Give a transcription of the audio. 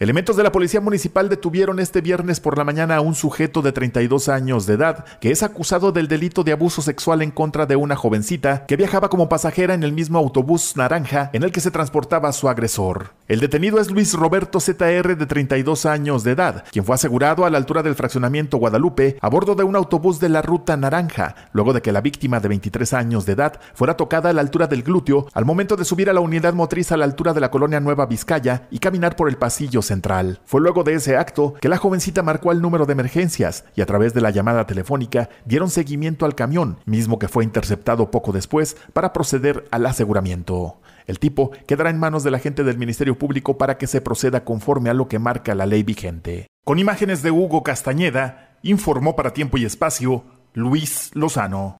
Elementos de la Policía Municipal detuvieron este viernes por la mañana a un sujeto de 32 años de edad que es acusado del delito de abuso sexual en contra de una jovencita que viajaba como pasajera en el mismo autobús naranja en el que se transportaba su agresor. El detenido es Luis Roberto ZR de 32 años de edad, quien fue asegurado a la altura del fraccionamiento Guadalupe a bordo de un autobús de la ruta naranja, luego de que la víctima de 23 años de edad fuera tocada a la altura del glúteo al momento de subir a la unidad motriz a la altura de la colonia Nueva Vizcaya y caminar por el pasillo Central. Fue luego de ese acto que la jovencita marcó el número de emergencias y a través de la llamada telefónica dieron seguimiento al camión, mismo que fue interceptado poco después para proceder al aseguramiento. El tipo quedará en manos de la gente del Ministerio Público para que se proceda conforme a lo que marca la ley vigente. Con imágenes de Hugo Castañeda, informó para tiempo y espacio Luis Lozano.